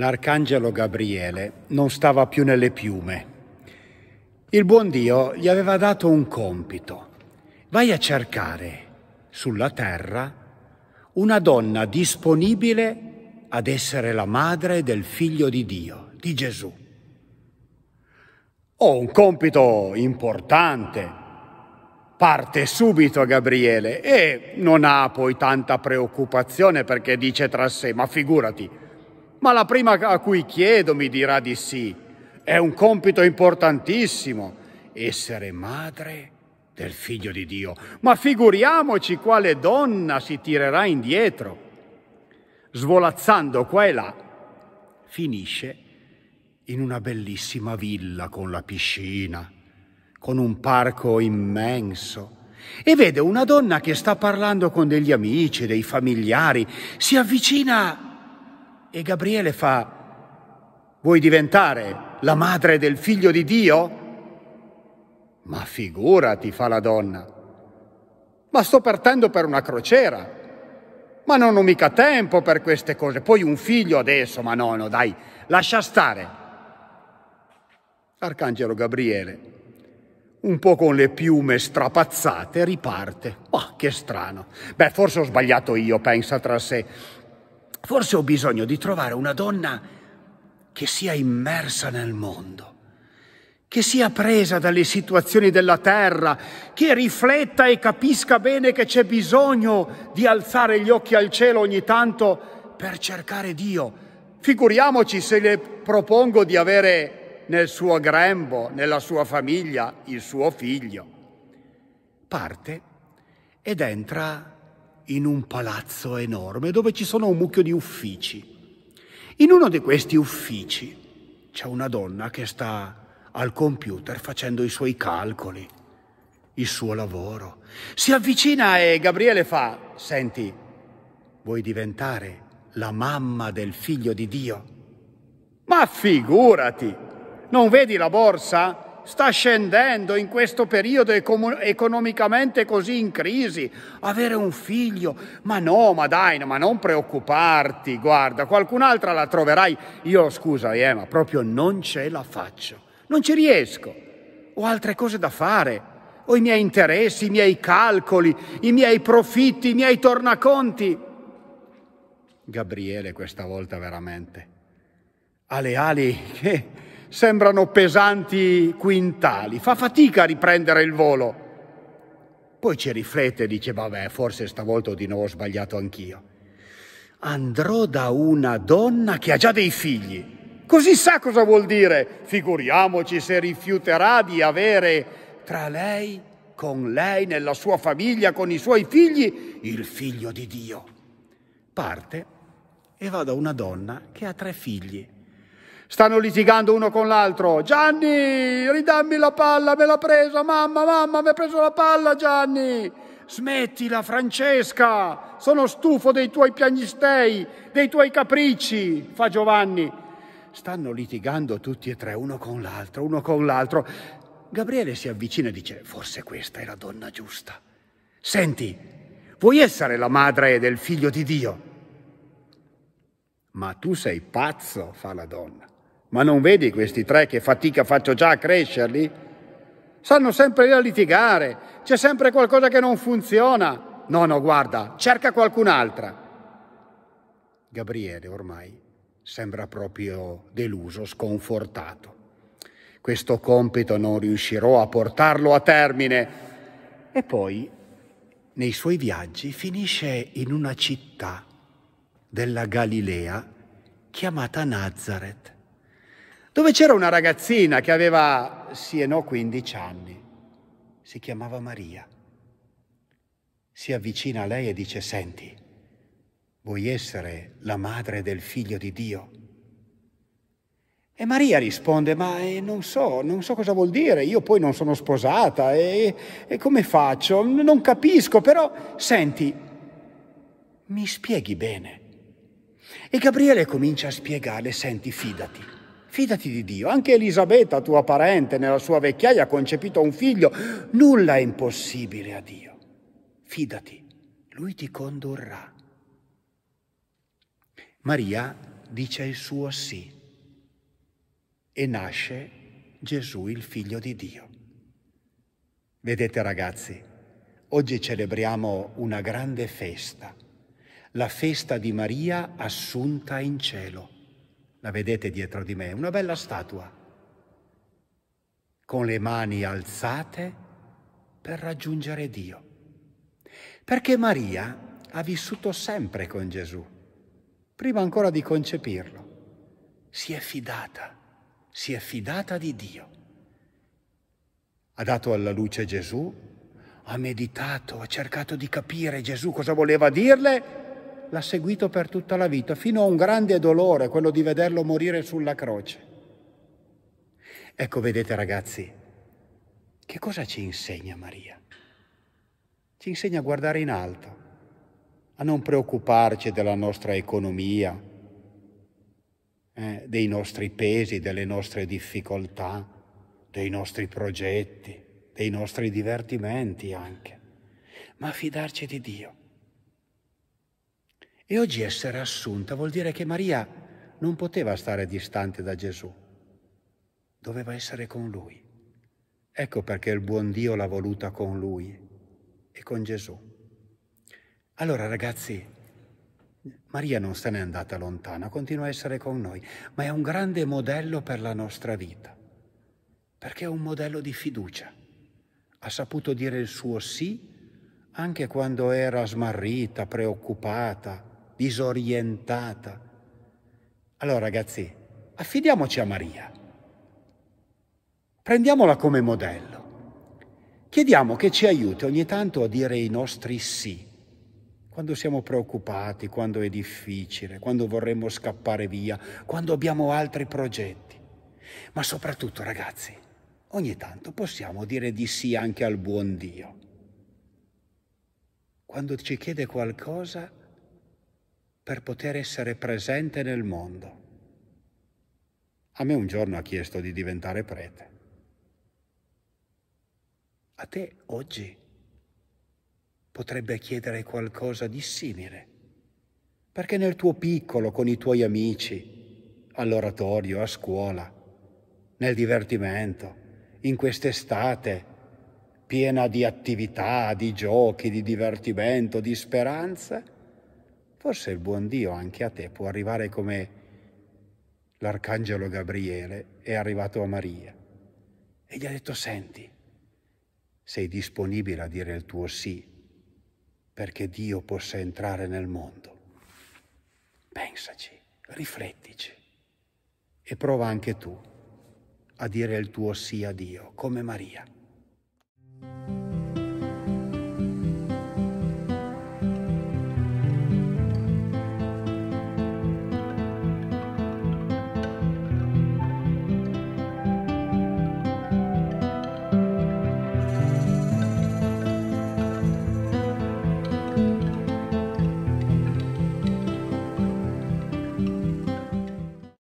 l'arcangelo Gabriele non stava più nelle piume. Il buon Dio gli aveva dato un compito. Vai a cercare sulla terra una donna disponibile ad essere la madre del figlio di Dio, di Gesù. Ho un compito importante. Parte subito Gabriele e non ha poi tanta preoccupazione perché dice tra sé, ma figurati, ma la prima a cui chiedo mi dirà di sì. È un compito importantissimo essere madre del figlio di Dio. Ma figuriamoci quale donna si tirerà indietro. Svolazzando qua e là, finisce in una bellissima villa con la piscina, con un parco immenso. E vede una donna che sta parlando con degli amici, dei familiari, si avvicina e Gabriele fa, vuoi diventare la madre del figlio di Dio? Ma figurati, fa la donna. Ma sto partendo per una crociera. Ma non ho mica tempo per queste cose. Poi un figlio adesso, ma no, no, dai, lascia stare. L'arcangelo Gabriele, un po' con le piume strapazzate, riparte. Ma oh, che strano. Beh, forse ho sbagliato io, pensa tra sé. Forse ho bisogno di trovare una donna che sia immersa nel mondo, che sia presa dalle situazioni della terra, che rifletta e capisca bene che c'è bisogno di alzare gli occhi al cielo ogni tanto per cercare Dio. Figuriamoci se le propongo di avere nel suo grembo, nella sua famiglia, il suo figlio. Parte ed entra in un palazzo enorme dove ci sono un mucchio di uffici. In uno di questi uffici c'è una donna che sta al computer facendo i suoi calcoli, il suo lavoro. Si avvicina e Gabriele fa, senti, vuoi diventare la mamma del figlio di Dio? Ma figurati, non vedi la borsa? sta scendendo in questo periodo economicamente così in crisi, avere un figlio, ma no, ma dai, ma non preoccuparti, guarda, qualcun'altra la troverai. Io scusa, eh, ma proprio non ce la faccio, non ci riesco, ho altre cose da fare, ho i miei interessi, i miei calcoli, i miei profitti, i miei tornaconti. Gabriele questa volta veramente ha le ali che sembrano pesanti quintali, fa fatica a riprendere il volo. Poi ci riflette e dice, vabbè, forse stavolta di nuovo ho sbagliato anch'io. Andrò da una donna che ha già dei figli. Così sa cosa vuol dire. Figuriamoci se rifiuterà di avere tra lei, con lei, nella sua famiglia, con i suoi figli, il figlio di Dio. Parte e va da una donna che ha tre figli stanno litigando uno con l'altro. Gianni, ridammi la palla, me l'ha presa, mamma, mamma, mi ha preso la palla Gianni. Smettila Francesca, sono stufo dei tuoi piagnistei, dei tuoi capricci, fa Giovanni. Stanno litigando tutti e tre, uno con l'altro, uno con l'altro. Gabriele si avvicina e dice, forse questa è la donna giusta. Senti, vuoi essere la madre del figlio di Dio? Ma tu sei pazzo, fa la donna. Ma non vedi questi tre che fatica faccio già a crescerli? Sanno sempre lì a litigare, c'è sempre qualcosa che non funziona. No, no, guarda, cerca qualcun'altra. Gabriele ormai sembra proprio deluso, sconfortato. Questo compito non riuscirò a portarlo a termine. E poi, nei suoi viaggi, finisce in una città della Galilea chiamata Nazareth dove c'era una ragazzina che aveva sì e no 15 anni, si chiamava Maria. Si avvicina a lei e dice, senti, vuoi essere la madre del figlio di Dio? E Maria risponde, ma eh, non so, non so cosa vuol dire, io poi non sono sposata e, e come faccio? Non capisco, però senti, mi spieghi bene. E Gabriele comincia a spiegare, senti, fidati Fidati di Dio, anche Elisabetta, tua parente, nella sua vecchiaia ha concepito un figlio. Nulla è impossibile a Dio. Fidati, lui ti condurrà. Maria dice il suo sì e nasce Gesù il figlio di Dio. Vedete ragazzi, oggi celebriamo una grande festa, la festa di Maria assunta in cielo la vedete dietro di me, una bella statua, con le mani alzate per raggiungere Dio. Perché Maria ha vissuto sempre con Gesù, prima ancora di concepirlo. Si è fidata, si è fidata di Dio. Ha dato alla luce Gesù, ha meditato, ha cercato di capire Gesù cosa voleva dirle l'ha seguito per tutta la vita, fino a un grande dolore, quello di vederlo morire sulla croce. Ecco, vedete ragazzi, che cosa ci insegna Maria? Ci insegna a guardare in alto, a non preoccuparci della nostra economia, eh, dei nostri pesi, delle nostre difficoltà, dei nostri progetti, dei nostri divertimenti anche, ma a fidarci di Dio e oggi essere assunta vuol dire che Maria non poteva stare distante da Gesù, doveva essere con lui. Ecco perché il buon Dio l'ha voluta con lui e con Gesù. Allora ragazzi, Maria non se n'è andata lontana, continua a essere con noi, ma è un grande modello per la nostra vita, perché è un modello di fiducia. Ha saputo dire il suo sì anche quando era smarrita, preoccupata, disorientata. Allora ragazzi, affidiamoci a Maria. Prendiamola come modello. Chiediamo che ci aiuti ogni tanto a dire i nostri sì. Quando siamo preoccupati, quando è difficile, quando vorremmo scappare via, quando abbiamo altri progetti. Ma soprattutto, ragazzi, ogni tanto possiamo dire di sì anche al buon Dio. Quando ci chiede qualcosa, per poter essere presente nel mondo. A me un giorno ha chiesto di diventare prete. A te oggi potrebbe chiedere qualcosa di simile, perché nel tuo piccolo, con i tuoi amici, all'oratorio, a scuola, nel divertimento, in quest'estate piena di attività, di giochi, di divertimento, di speranze, Forse il buon Dio anche a te può arrivare come l'arcangelo Gabriele è arrivato a Maria e gli ha detto senti, sei disponibile a dire il tuo sì perché Dio possa entrare nel mondo. Pensaci, riflettici e prova anche tu a dire il tuo sì a Dio come Maria.